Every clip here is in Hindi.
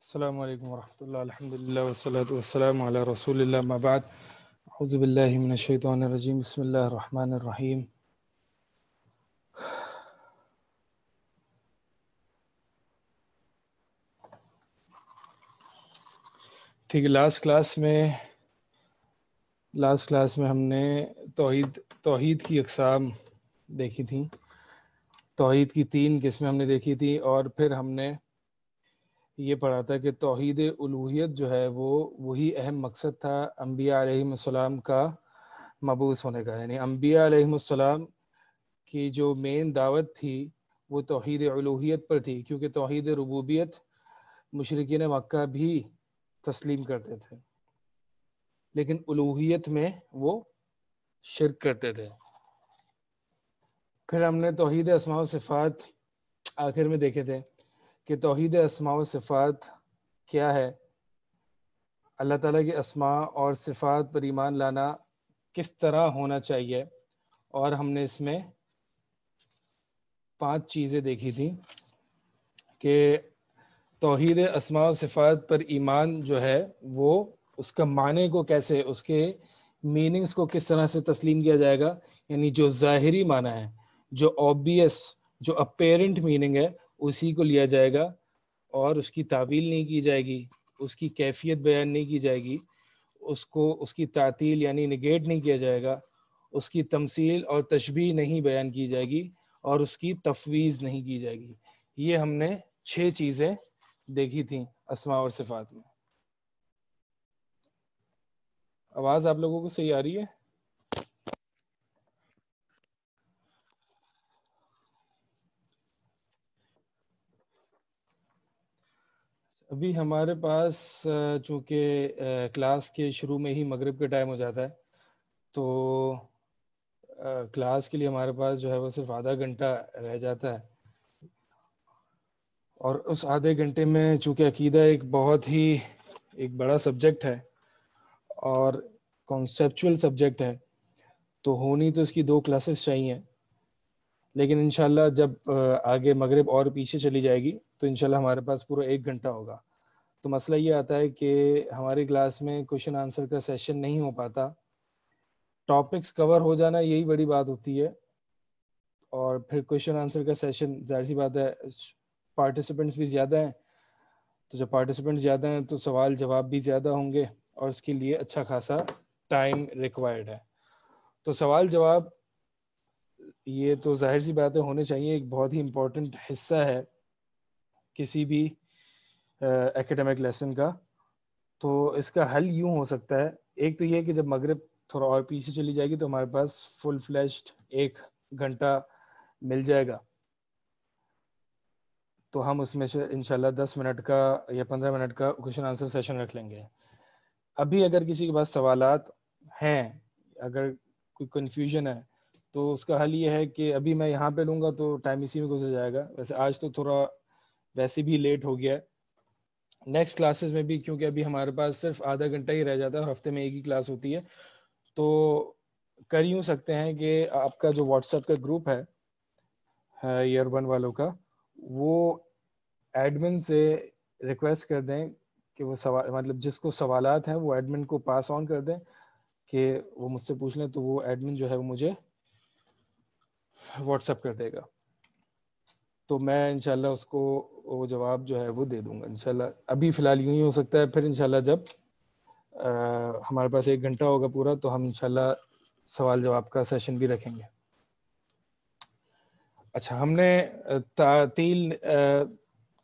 السلام عليكم ورحمة الله الحمد لله والصلاة والسلام على رسول الله ما بعد أعوذ بالله من الشيطان الرجيم بسم الله الرحمن الرحيم ठीक लास्ट क्लास में लास्ट क्लास में हमने तोहीद तोहीद की अकसाम देखी थी तोहद की तीन किस्में हमने देखी थी और फिर हमने ये पढ़ा था कि तोहद उलूहियत जो है वो वही अहम मकसद था अम्बिया आलम का मबूस होने का यानी अम्बिया आलम की जो मेन दावत थी वो तोहद उलूहियत पर थी क्योंकि तोहद रबूबियत मशरकिन मक्का भी तस्लीम करते थे लेकिन उलूहियत में वो शिरक करते थे फिर हमने तोहद असमा सिफ़ात आखिर में देखे थे कि तोहद असमा सिफ़ात क्या है अल्लाह ताला के असमा और सिफ़ात पर ईमान लाना किस तरह होना चाहिए और हमने इसमें पांच चीज़ें देखी थी कि तोहद असमा सिफ़ात पर ईमान जो है वो उसका माने को कैसे उसके मीनिंग्स को किस तरह से तस्लीम किया जाएगा यानी जो ज़ाहरी माना है जो ऑब्वियस जो अपेरेंट मीनिंग है उसी को लिया जाएगा और उसकी तावील नहीं की जाएगी उसकी कैफियत बयान नहीं की जाएगी उसको उसकी तातील यानी निगेट नहीं किया जाएगा उसकी तमसील और तशबी नहीं बयान की जाएगी और उसकी तफवीज़ नहीं की जाएगी ये हमने छः चीज़ें देखी थी असमा और सिफात में आवाज़ आप लोगों को सही आ रही है अभी हमारे पास चूँकि क्लास के शुरू में ही मगरिब का टाइम हो जाता है तो क्लास के लिए हमारे पास जो है वो सिर्फ आधा घंटा रह जाता है और उस आधे घंटे में चूँकि अकीदा एक बहुत ही एक बड़ा सब्जेक्ट है और कॉन्सेपचुअल सब्जेक्ट है तो होनी तो इसकी दो क्लासेस चाहिए लेकिन इन जब आगे मगरब और पीछे चली जाएगी तो इनशाला हमारे पास पूरा एक घंटा होगा तो मसला ये आता है कि हमारी क्लास में क्वेश्चन आंसर का सेशन नहीं हो पाता टॉपिक्स कवर हो जाना यही बड़ी बात होती है और फिर क्वेश्चन आंसर का सेशन जाहिर सी बात है पार्टिसिपेंट्स भी ज़्यादा हैं तो जब पार्टिसिपेंट्स ज़्यादा हैं तो सवाल जवाब भी ज़्यादा होंगे और उसके लिए अच्छा खासा टाइम रिक्वायर्ड है तो सवाल जवाब ये तो जाहिर सी बातें होने चाहिए एक बहुत ही इम्पोर्टेंट हिस्सा है किसी भी एकेडमिक लेसन का तो इसका हल यूँ हो सकता है एक तो ये कि जब मगरब थोड़ा और पीछे चली जाएगी तो हमारे पास फुल फ्लैश्ड एक घंटा मिल जाएगा तो हम उसमें से इनशाला दस मिनट का या पंद्रह मिनट का क्वेश्चन आंसर सेशन रख लेंगे अभी अगर किसी के पास सवाल हैं अगर कोई कन्फ्यूजन है तो उसका हल ये है कि अभी मैं यहाँ पे लूँगा तो टाइम इसी में गुजर जाएगा वैसे आज तो थोड़ा वैसे भी लेट हो गया नेक्स्ट क्लासेस में भी क्योंकि अभी हमारे पास सिर्फ आधा घंटा ही रह जाता है हफ्ते में एक ही क्लास होती है तो कर यूँ सकते हैं कि आपका जो व्हाट्सएप का ग्रुप है ईयर वन वालों का वो एडमिन से रिक्वेस्ट कर दें कि वो सवाल मतलब जिसको सवाल हैं वो एडमिन को पास ऑन कर दें कि वो मुझसे पूछ लें तो वो एडमिन जो है वो मुझे व्हाट्सएप कर देगा तो मैं इनशाला उसको वो जवाब जो है वो दे दूंगा इनशाला अभी फ़िलहाल यूं ही हो सकता है फिर इनशाला जब आ, हमारे पास एक घंटा होगा पूरा तो हम इनशाला सवाल जवाब का सेशन भी रखेंगे अच्छा हमने तातील आ,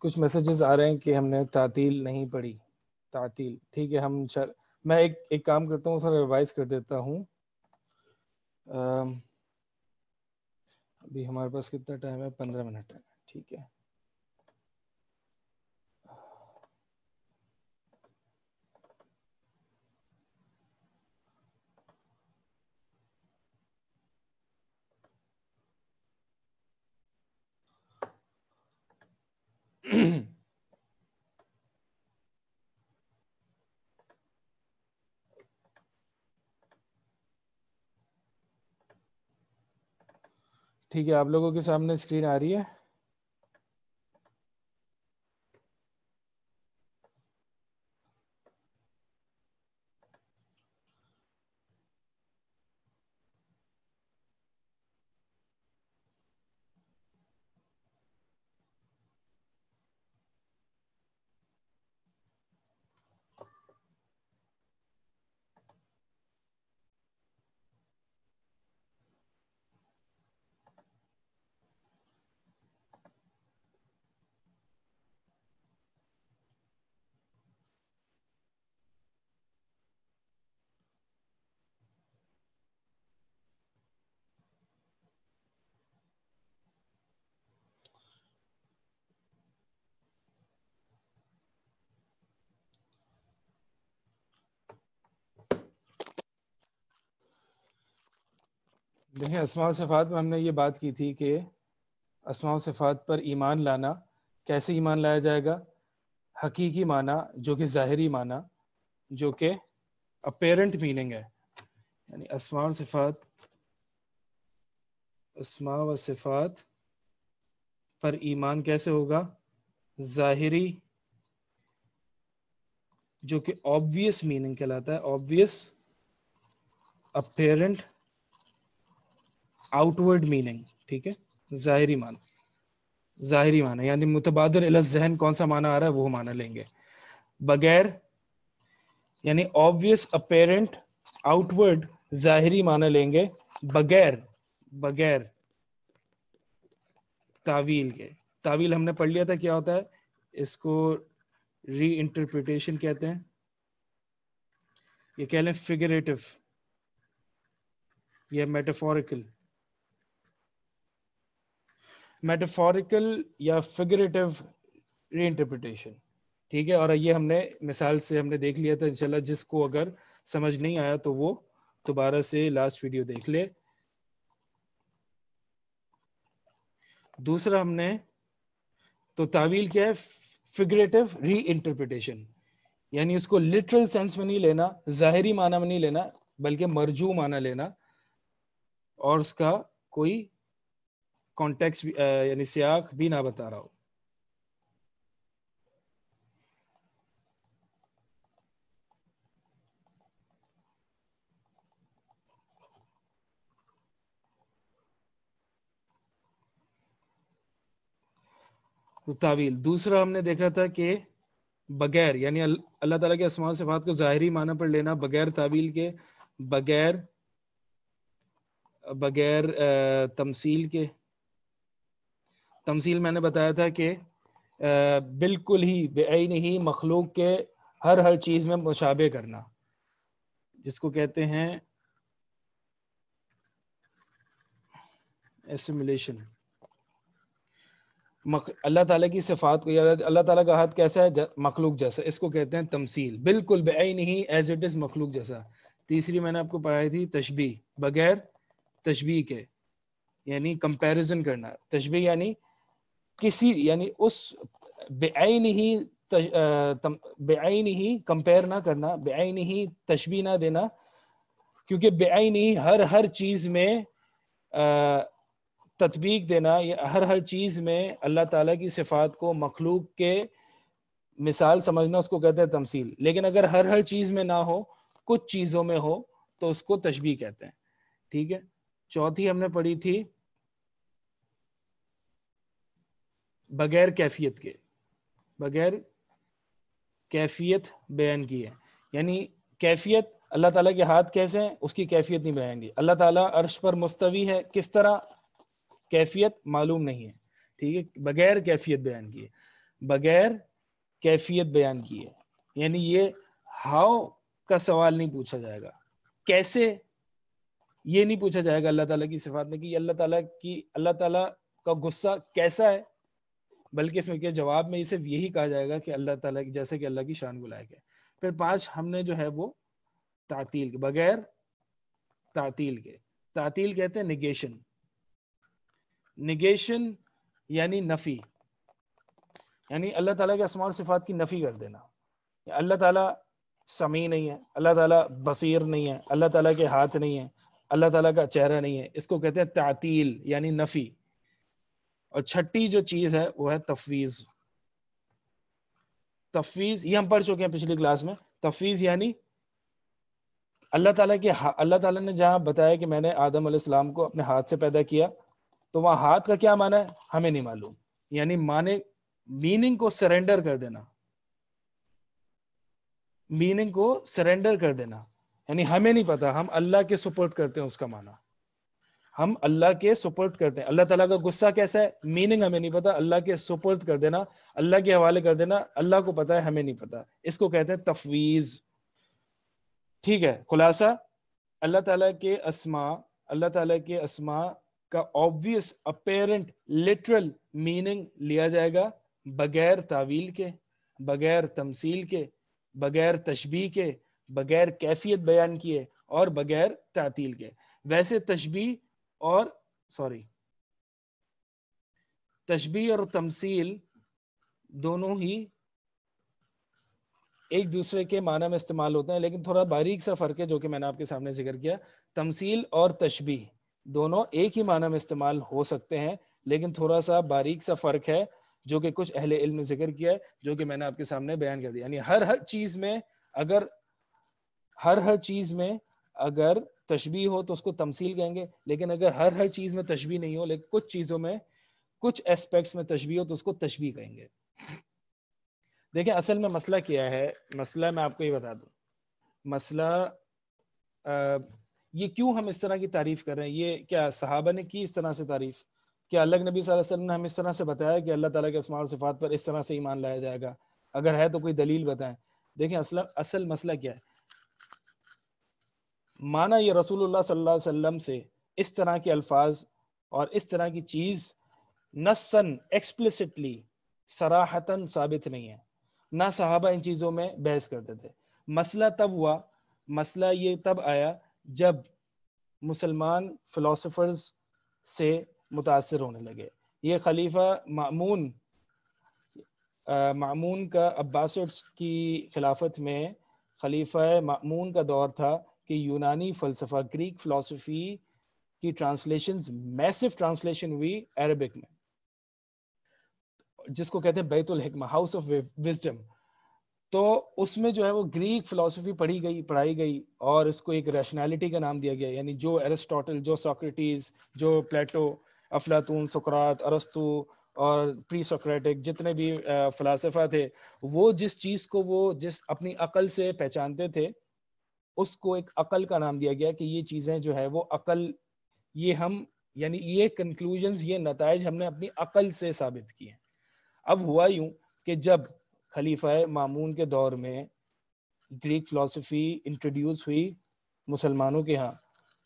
कुछ मैसेजेस आ रहे हैं कि हमने तातील नहीं पढ़ी तातील ठीक है हम मैं एक एक काम करता हूँ सर रिवाइज कर देता हूँ अभी हमारे पास कितना टाइम है पंद्रह मिनट है ठीक है ठीक है आप लोगों के सामने स्क्रीन आ रही है देखिए असमा सफ़ात में हमने ये बात की थी कि असमा सफ़ात पर ईमान लाना कैसे ईमान लाया जाएगा हकीकी माना जो कि ज़ाहरी माना जो कि अपेरेंट मीनिंग है यानी असमा सफात असमा व सफ़ात पर ईमान कैसे होगा ज़ाहरी जो कि ऑब्वियस मीनिंग कहलाता है ऑब्वियस अपेरेंट आउटवर्ड मीनिंग ठीक है ज़ाहरी माना ज़ाहरी माना यानी मुतबादर जहन कौन सा माना आ रहा है वो माना लेंगे बगैर यानी ऑब्वियस अपेरेंट आउटवर्ड ज़ाहरी माना लेंगे बगैर बगैर तावील के तावील हमने पढ़ लिया था क्या होता है इसको री इंटरप्रिटेशन कहते हैं ये कह लें फिगरेटिव या मेटाफोरिकल मेटाफोरिकल या फिगरेटिव रीइंटरप्रिटेशन ठीक है और ये हमने मिसाल से हमने देख लिया था इंशाल्लाह जिसको अगर समझ नहीं आया तो वो दोबारा से लास्ट वीडियो देख ले दूसरा हमने तो तावील क्या है फिगरेटिव री इंटरप्रिटेशन यानी उसको लिटरल सेंस में नहीं लेना जाहरी माना में नहीं लेना बल्कि मरजू माना लेना और उसका कोई कॉन्टेक्स uh, यानी सियाक भी ना बता रहा हो तो तावील दूसरा हमने देखा था कि बगैर यानी अल्लाह ताला के से बात को ज़ाहरी माना पर लेना बगैर तावील के बगैर बगैर uh, तमसील के तमसील मैंने बताया था कि बिल्कुल ही बेआई नहीं मखलूक के हर हर चीज़ में मुशाबे करना जिसको कहते हैं एसिमुलेशन अल्लाह ताला की सिफात को अल्लाह ताला का हाथ कैसा है मखलूक जैसा इसको कहते हैं तमसील बिल्कुल बेन नहीं एज इट इज़ मखलूक जैसा तीसरी मैंने आपको पढ़ाई थी तशबी बगैर तशबी के यानी कंपैरिजन करना तशबी यानी किसी यानी उस बेआईन ही बेआईन ही कंपेयर ना करना बेआईन ही तशबी ना देना क्योंकि बेआईन ही हर हर चीज़ में तत्वीक देना या हर हर चीज़ में अल्लाह ताला की सिफात को मखलूक के मिसाल समझना उसको कहते हैं तमसील लेकिन अगर हर हर चीज़ में ना हो कुछ चीज़ों में हो तो उसको तशबी कहते हैं ठीक है चौथी हमने पढ़ी थी बगैर कैफियत के बगैर कैफियत बयान की है यानी कैफियत अल्लाह ताला के हाथ कैसे हैं उसकी कैफियत नहीं बयान की अल्लाह ताला अर्श पर मुस्तवी है किस तरह कैफियत मालूम नहीं है ठीक है बगैर कैफियत बयान की है बगैर कैफियत बयान की है यानी ये हाउ का सवाल नहीं पूछा जाएगा कैसे ये नहीं पूछा जाएगा अल्लाह ताला की सिफात में कि अल्लाह ताला की अल्लाह ताला का गुस्सा कैसा है बल्कि इसमें क्या जवाब में सिर्फ यही कहा जाएगा कि अल्लाह ताला जैसे कि अल्लाह की शान बुलाया गया फिर पांच हमने जो है वो तातील के बगैर तातील के तातील कहते हैं निगेशन निगेशन यानी नफ़ी यानी अल्लाह ताला के असमान सिफात की नफ़ी कर देना अल्लाह ताला समी नहीं है अल्लाह ताला बसीर नहीं है अल्लाह ताला के हाथ नहीं है अल्लाह ताला का चेहरा नहीं है इसको कहते हैं तातील यानी नफ़ी और छठी जो चीज है वो है तफवीज तफवीज ये हम पढ़ चुके हैं पिछली क्लास में तफवीज यानी अल्लाह ताला के अल्लाह ताला ने जहाँ बताया कि मैंने आदम अलैहिस्सलाम को अपने हाथ से पैदा किया तो वहां हाथ का क्या माना है हमें नहीं मालूम यानी माने मीनिंग को सरेंडर कर देना मीनिंग को सरेंडर कर देना यानी हमें नहीं पता हम अल्लाह के सपोर्ट करते हैं उसका माना हम अल्लाह के सुपुर्द करते हैं अल्लाह ताला का गुस्सा कैसा है मीनिंग हमें नहीं पता अल्लाह के सुपुर्द कर देना अल्लाह के हवाले कर देना अल्लाह को पता है हमें नहीं पता इसको कहते हैं तफवीज ठीक है खुलासा अल्लाह ताला के असमा अल्लाह ताला के असमा का ऑब्वियस अपेरेंट लिटरल मीनिंग लिया जाएगा बगैर तावील के बगैर तमसील के बगैर तशबी के बगैर कैफियत बयान किए और बगैर तातील के वैसे तशबी और सॉरी तशबी और तमसील दोनों ही एक दूसरे के माना में इस्तेमाल होते हैं लेकिन थोड़ा बारीक सा फ़र्क है जो कि मैंने आपके सामने जिक्र किया तमसील और तशबी दोनों एक ही माना में इस्तेमाल हो सकते हैं लेकिन थोड़ा सा बारीक सा फ़र्क है जो कि कुछ अहले इल्म ने जिक्र किया है जो कि मैंने आपके सामने बयान कर दिया यानी हर हर चीज़ में अगर हर हर चीज़ में अगर तशबी हो तो उसको तमसील कहेंगे लेकिन अगर हर हर चीज़ में तशबी नहीं हो लेकिन कुछ चीज़ों में कुछ एस्पेक्ट्स में तशबी हो तो उसको तशबी कहेंगे देखें असल में मसला क्या है मसला मैं आपको ये बता दू मसला आ, ये क्यों हम इस तरह की तारीफ कर रहे हैं ये क्या सहाबा ने की इस तरह से तारीफ क्या अल्लाह नबी वसल्लम ने हम इस तरह से बताया कि अल्लाह ताला के असमा सिफात पर इस तरह से ईमान लाया जाएगा अगर है तो कोई दलील बताएं देखें असल असल मसला क्या है माना ये रसूलुल्लाह सल्लल्लाहु अलैहि वसल्लम से इस तरह के अल्फाज और इस तरह की चीज़ नसन एक्सप्लिसिटली सराहतन साबित नहीं है ना साहबा इन चीज़ों में बहस करते थे मसला तब हुआ मसला ये तब आया जब मुसलमान फिलोसफर्स से मुतासर होने लगे ये खलीफा मामून आ, मामून का अब्बास की खिलाफत में खलीफा मामून का दौर था कि यूनानी फलसफा ग्रीक फिलोसफी की ट्रांसलेशन मैसिव ट्रांसलेशन हुई अरेबिक में जिसको कहते हैं बैतुल हिकमा हाउस ऑफ विजडम तो उसमें जो है वो ग्रीक फिलोसफी पढ़ी गई पढ़ाई गई और इसको एक रैशनैलिटी का नाम दिया गया यानी जो एरिस्टोटल जो सोक्रेटिस जो प्लेटो अफलातून सुकरात अरस्तु और प्री सोक्रेटिक जितने भी फलासफा थे वो जिस चीज़ को वो जिस अपनी अकल से पहचानते थे उसको एक अकल का नाम दिया गया कि ये चीज़ें जो है वो अकल ये हम यानी ये कंक्लूजन ये नतज हमने अपनी अकल से साबित किए अब हुआ यूं कि जब खलीफा मामून के दौर में ग्रीक फ़िलासफ़ी इंट्रोड्यूस हुई मुसलमानों के यहाँ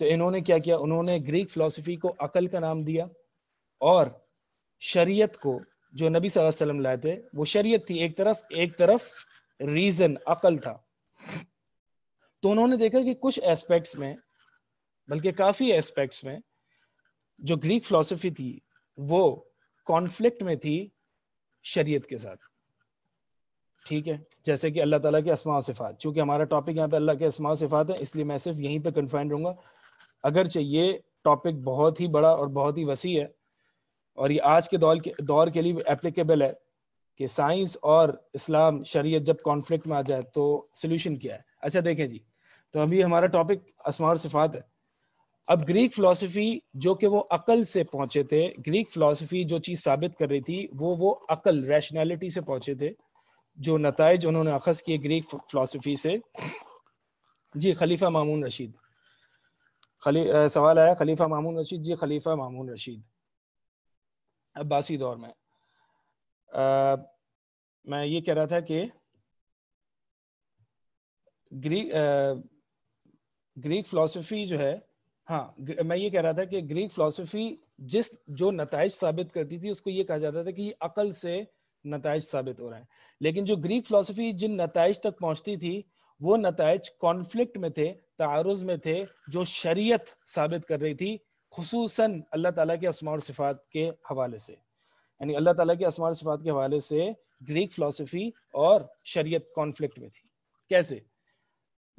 तो इन्होंने क्या किया उन्होंने ग्रीक फिलोसफी को अकल का नाम दिया और शरीयत को जो नबी सल्लल्लाहु अलैहि वसल्लम लाए थे वो शरीयत थी एक तरफ एक तरफ रीज़न अकल था तो उन्होंने देखा कि कुछ एस्पेक्ट्स में बल्कि काफ़ी एस्पेक्ट्स में जो ग्रीक फिलोसफी थी वो कॉन्फ्लिक्ट में थी शरीयत के साथ ठीक है जैसे कि अल्लाह ताला के असमा सिफात चूंकि हमारा टॉपिक यहाँ पे अल्लाह के असमा सिफात है इसलिए मैं सिर्फ यहीं पे कन्फाइंड रहूंगा अगरचे ये टॉपिक बहुत ही बड़ा और बहुत ही वसी है और ये आज के दौर के दौर के लिए एप्लीकेबल है कि साइंस और इस्लाम शरीयत जब कॉन्फ्लिक्ट में आ जाए तो सोल्यूशन क्या है अच्छा देखें जी तो अभी हमारा टॉपिक असमा और सिफात है अब ग्रीक फिलोसफी जो कि वो अकल से पहुंचे थे ग्रीक फिलोसफी जो चीज़ साबित कर रही थी वो वो अकल रैशनैलिटी से पहुंचे थे जो नतज उन्होंने अखज किए ग्रीक फिलोसफी से जी खलीफा मामून रशीद खली आ, सवाल आया खलीफा मामून रशीद जी खलीफा मामून रशीद अब्बासी दौर में आ, मैं ये कह रहा था कि ग्रीक ग्रीक फिलोसफी जो है हाँ मैं ये कह रहा था कि ग्रीक फिलोसफी जिस जो नतज साबित करती थी उसको ये कहा जाता था कि अकल से नतज साबित हो रहा है लेकिन जो ग्रीक फिलोसफी जिन नतज तक पहुंचती थी वो नतज कॉन्फ्लिक्ट में थे तारुज में थे जो शरीयत साबित कर रही थी खसूस अल्लाह ताला के असमा सिफात के हवाले से यानी अल्लाह ताला के असमा सिफात के हवाले से ग्रीक फिलोसफी और शरीयत कॉन्फ्लिक्ट में थी कैसे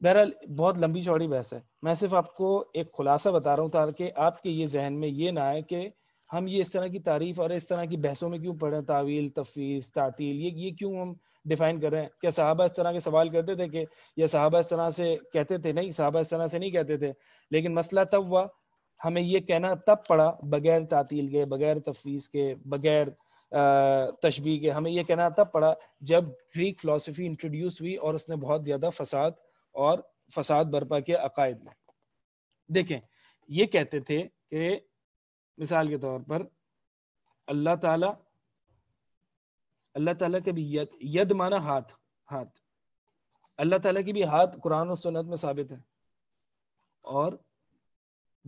बहरहाल बहुत लंबी चौड़ी बहस है मैं सिर्फ आपको एक खुलासा बता रहा हूँ ताकि आपके ये जहन में ये ना आए कि हम ये इस तरह की तारीफ और इस तरह की बहसों में क्यों पढ़े तावील तफीस तातील ये ये क्यों हम डिफाइन कर रहे हैं क्या साहबा इस तरह के सवाल करते थे कि या साहबा इस तरह से कहते थे नहीं साहबा इस तरह से नहीं कहते थे लेकिन मसला तब हुआ हमें ये कहना तब पड़ा बगैर तातील के बगैर तफवीज़ के बगैर तशबी के हमें यह कहना तब पड़ा जब ग्रीक फ़िलासफ़ी इंट्रोड्यूस हुई और उसने बहुत ज़्यादा फसाद और फसाद बरपा के अकायद में देखें ये कहते थे कि मिसाल के तौर पर अल्लाह ताला अल्लाह ताला के भी यद यद माना हाथ हाथ अल्लाह ताला की भी हाथ कुरान और सुन्नत में साबित है और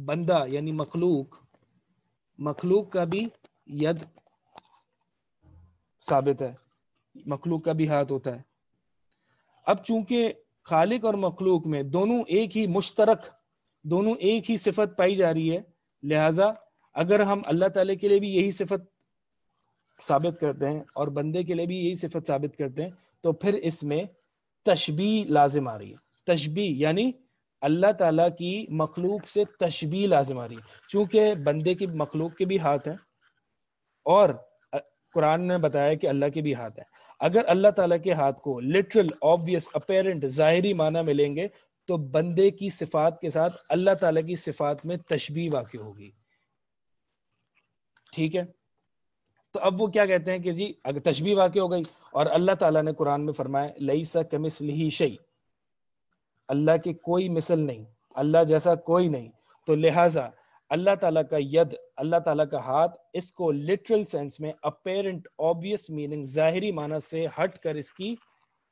बंदा यानी मखलूक मखलूक का भी यद साबित है मखलूक का भी हाथ होता है अब चूंकि खालिक और मखलूक में दोनों एक ही मुश्तरक दोनों एक ही सिफत पाई जा रही है लिहाजा अगर हम अल्लाह ताला के लिए भी यही सिफत साबित करते हैं और बंदे के लिए भी यही सिफत साबित करते हैं तो फिर इसमें तशबी लाजिम आ रही है तशबी यानी अल्लाह ताला की मखलूक से तशबी लाजिम आ रही है चूंकि बंदे की मखलूक के भी हाथ हैं और कुरान ने बताया कि अल्लाह के भी हाथ है अगर अल्लाह ताला के हाथ को लिटरल ऑब्वियस अपेरेंट ज़ाहरी माना मिलेंगे तो बंदे की सिफात के साथ अल्लाह ताला की सिफात में तशबी वाक़ होगी ठीक है तो अब वो क्या कहते हैं कि जी अगर तशबी वाक़ हो गई और अल्लाह ताला ने कुरान में फरमाया लई सा कमिस शई अल्लाह की कोई मिसल नहीं अल्लाह जैसा कोई नहीं तो लिहाजा अल्लाह ताला का यद अल्लाह ताला का हाथ इसको लिटरल सेंस में अपेरेंट ऑब्वियस मीनिंग जाहिरी माना से हट कर इसकी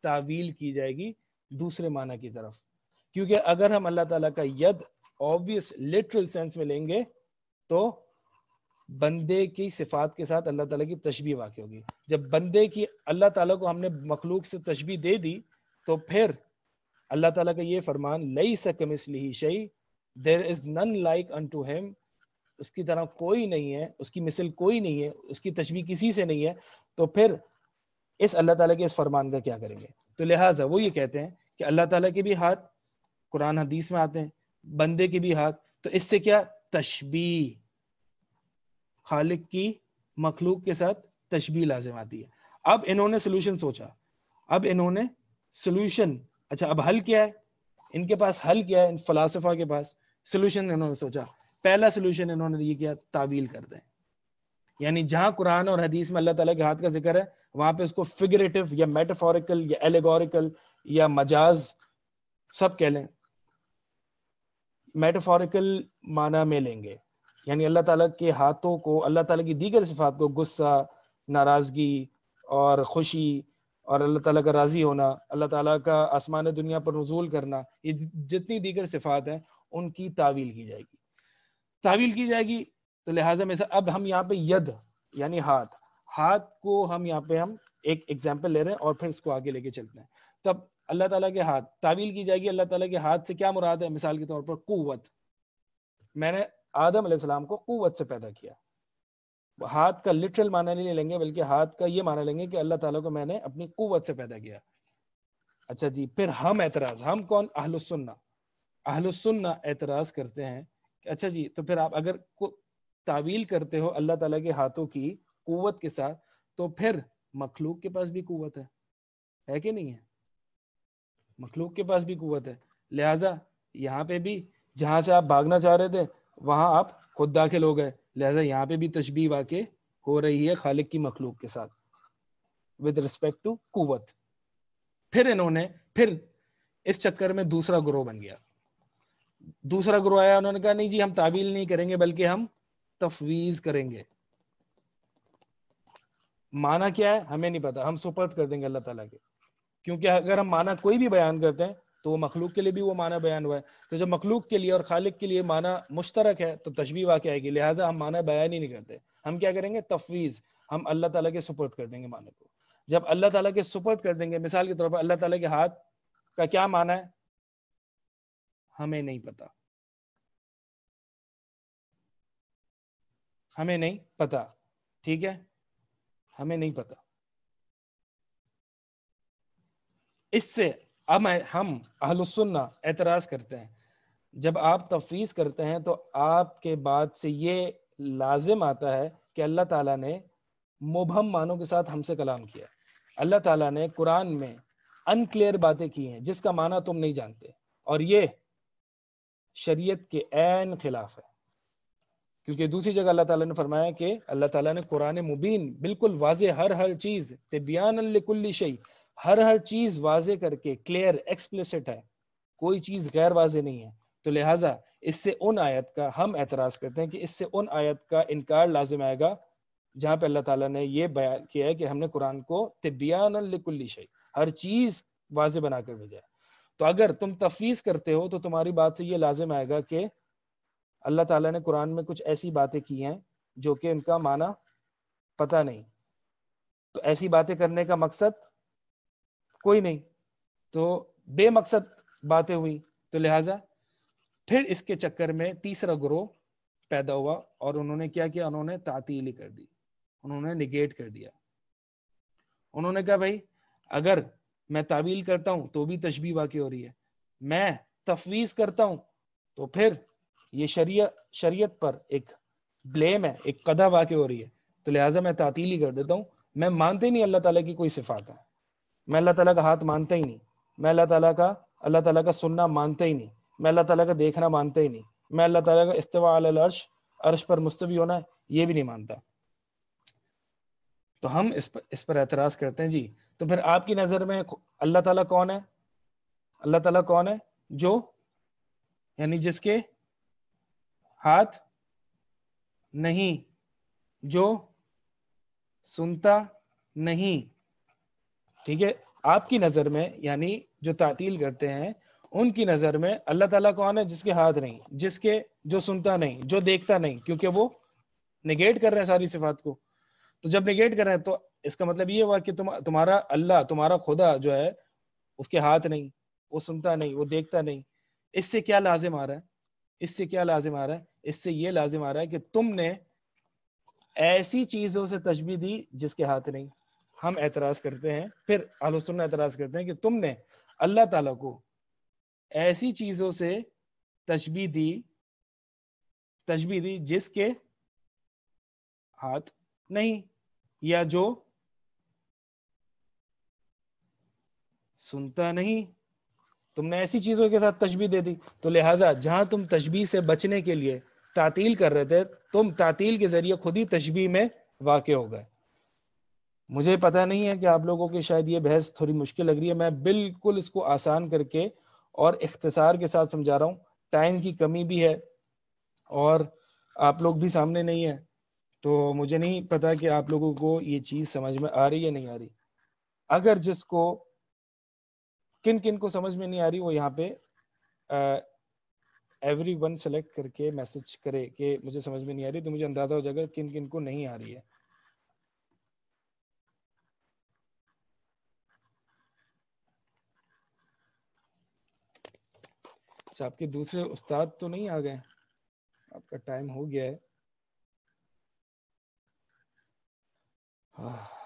तावील की जाएगी दूसरे माना की तरफ क्योंकि अगर हम अल्लाह ताला का यद ऑब्वियस लिटरल सेंस में लेंगे तो बंदे की सिफात के साथ अल्लाह ताला की तशबी वाक़ होगी जब बंदे की अल्लाह ताला को हमने मखलूक से तशबी दे दी तो फिर अल्लाह ताला का ये फरमान लई सकम इसलिए शई there is none like unto him उसकी तरह कोई नहीं है उसकी मिसल कोई नहीं है उसकी तशबी किसी से नहीं है तो फिर इस अल्लाह ताला के इस फरमान का क्या करेंगे तो लिहाजा वो ये कहते हैं कि अल्लाह ताला के भी हाथ कुरान हदीस में आते हैं बंदे के भी हाथ तो इससे क्या तशबी खालिक की मखलूक के साथ तशबी लाजिम आती है अब इन्होंने सोल्यूशन सोचा अब इन्होंने सोल्यूशन अच्छा अब हल क्या है इनके पास हल क्या है इन फलासफा के पास सोल्यूशन इन्होंने सोचा पहला सोल्यूशन इन्होंने ये किया तावील कर दें यानी जहां कुरान और हदीस में अल्लाह ताला के हाथ का जिक्र है वहां पे उसको फिगरेटिव या मेटाफोरिकल या एलेगोरिकल या मजाज सब कह लें मेटाफोरिकल माना में लेंगे यानी अल्लाह ताला के हाथों को अल्लाह ताला की दीगर सिफात को गुस्सा नाराजगी और खुशी और अल्लाह ताला का राज़ी होना अल्लाह ताला का आसमान दुनिया पर रजूल करना ये जितनी दीगर सिफात हैं उनकी तावील की जाएगी तावील की जाएगी तो लिहाजा में से अब हम यहाँ पे यद यानी हाथ हाथ को हम यहाँ पे हम एक एग्जाम्पल ले रहे हैं और फिर इसको आगे लेके चलते हैं तब तो अल्लाह ताला के हाथ तावील की जाएगी अल्लाह ताला के हाथ से क्या मुराद है मिसाल के तौर पर कुत मैंने आदम सलाम को कुत से पैदा किया हाथ का लिटरल माना नहीं लेंगे बल्कि हाथ का ये माना लेंगे कि अल्लाह ताला को मैंने अपनी कुत से पैदा किया अच्छा जी फिर हम एतराज हम कौन अहलुसन्ना अहलसन्ना एतराज़ करते हैं कि अच्छा जी तो फिर आप अगर तावील करते हो अल्लाह ताला के हाथों की कुवत के साथ तो फिर मखलूक के पास भी कुत है है कि नहीं है मखलूक के पास भी कुत है लिहाजा यहाँ पे भी जहां से आप भागना चाह रहे थे वहां आप खुद दाखिल हो गए लिहाजा यहाँ पे भी तशबी वाके हो रही है खालिक की मखलूक के साथ विद रिस्पेक्ट टू कुत फिर इन्होंने फिर इस चक्कर में दूसरा ग्रोह बन गया दूसरा गुरु आया उन्होंने कहा नहीं जी हम तावील नहीं करेंगे बल्कि हम तफवीज करेंगे माना क्या है हमें नहीं पता हम सुपर्द कर देंगे अल्लाह ताला के क्योंकि अगर हम माना कोई भी बयान करते हैं तो वो मखलूक के लिए भी वो माना बयान हुआ है तो जब मखलूक के लिए और खालिक के लिए माना मुश्तरक है तो तशबी वाक़ आएगी लिहाजा हम माना बयान ही नहीं करते हम क्या करेंगे तफवीज़ हम अल्लाह ताला के सुपर्द कर देंगे माना को जब अल्लाह ताला के सुपर्द कर देंगे मिसाल के तौर पर अल्लाह ताला के हाथ का क्या माना है हमें नहीं पता हमें नहीं पता ठीक है हमें नहीं पता इससे अब हम अहलसन्ना एतराज करते हैं जब आप तफवीज करते हैं तो आपके बाद से ये लाजिम आता है कि अल्लाह ताला ने मुबहम मानों के साथ हमसे कलाम किया अल्लाह ताला ने कुरान में अनक्लियर बातें की हैं जिसका माना तुम नहीं जानते और ये शरीयत के एन खिलाफ है क्योंकि दूसरी जगह अल्लाह ताला ने फरमाया कि अल्लाह ताला ने कुरान मुबीन बिल्कुल वाजे हर हर चीज तबियानकुल्ली शई हर हर चीज वाज करके क्लियर एक्सप्लिसिट है कोई चीज गैर वाजे नहीं है तो लिहाजा इससे उन आयत का हम एतराज़ करते हैं कि इससे उन आयत का इनकार लाजिम आएगा जहाँ पे अल्लाह ताला ने ये बयान किया है कि हमने कुरान को तबियानकुल्ली शई हर चीज वाजे बनाकर भेजा है तो अगर तुम तफवीज करते हो तो तुम्हारी बात से ये लाजिम आएगा कि अल्लाह ताला ने कुरान में कुछ ऐसी बातें की हैं जो कि इनका माना पता नहीं तो ऐसी बातें करने का मकसद कोई नहीं तो बेमकसद बातें हुई तो लिहाजा फिर इसके चक्कर में तीसरा ग्रोह पैदा हुआ और उन्होंने क्या किया उन्होंने तातीली कर दी उन्होंने निगेट कर दिया उन्होंने कहा भाई अगर मैं तावील करता हूँ तो भी तशबी वाकई हो रही है मैं तफवीज करता हूँ तो फिर ये शरीय शरीयत पर एक ब्लेम है एक कदा वाकई हो रही है तो लिहाजा मैं तातील ही कर देता हूँ मैं मानते नहीं अल्लाह ताला की कोई सिफात है मैं अल्लाह ताला का हाथ मानता ही नहीं मैं अल्लाह ताला का अल्लाह ताला का सुनना मानता ही नहीं मैं अल्लाह ताला का देखना मानता ही नहीं मैं अल्लाह ताला का अल अर्श अर्श पर मुस्तवी होना ये भी नहीं मानता तो हम इस पर इस पर एतराज़ करते हैं जी तो फिर आपकी नजर में अल्लाह ताला कौन है अल्लाह ताला कौन है जो यानी जिसके हाथ नहीं जो सुनता नहीं ठीक है आपकी नजर में यानी जो तातील करते हैं उनकी नजर में अल्लाह ताला कौन है जिसके हाथ नहीं जिसके जो सुनता नहीं जो देखता नहीं क्योंकि वो निगेट कर रहे हैं सारी सिफात को तो जब निगेट कर रहे हैं तो इसका मतलब ये हुआ कि तुम तुम्हारा अल्लाह तुम्हारा खुदा जो है उसके हाथ नहीं वो सुनता नहीं वो देखता नहीं इससे क्या लाजिम आ रहा है इससे क्या लाजिम आ रहा है इससे ये लाजिम आ रहा है कि तुमने ऐसी चीज़ों से तशबी दी जिसके हाथ नहीं हम एतराज़ करते हैं फिर आलोचना एतराज़ करते हैं कि तुमने अल्लाह ताला को ऐसी चीज़ों से तशबी दी तशबी दी जिसके हाथ नहीं या जो सुनता नहीं तुमने ऐसी चीजों के साथ तशबी दे दी तो लिहाजा जहां तुम तशबी से बचने के लिए तातील कर रहे थे तुम तातील के जरिए खुद ही तशबी में वाक़ हो गए मुझे पता नहीं है कि आप लोगों की शायद ये बहस थोड़ी मुश्किल लग रही है मैं बिल्कुल इसको आसान करके और इख्तसार के साथ समझा रहा हूँ टाइम की कमी भी है और आप लोग भी सामने नहीं है तो मुझे नहीं पता कि आप लोगों को ये चीज़ समझ में आ रही है नहीं आ रही अगर जिसको किन किन को समझ में नहीं आ रही वो यहाँ पे एवरी वन सेलेक्ट करके मैसेज करे कि मुझे समझ में नहीं आ रही तो मुझे अंदाजा हो जाएगा किन किन को नहीं आ रही है अच्छा आपके दूसरे उस्ताद तो नहीं आ गए आपका टाइम हो गया है हाँ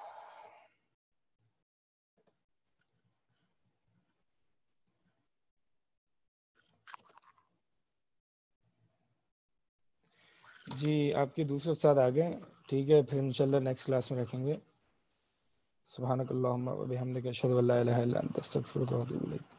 जी आपके दूसरे उस्ताद आ गए ठीक है फिर इंशाल्लाह नेक्स्ट क्लास में रखेंगे सुबहानक अल्लाहुम्मा व बिहमदिक अशहदु अल्ला इलाहा इल्ला अंत अस्तगफिरुक व अतूबु इलैक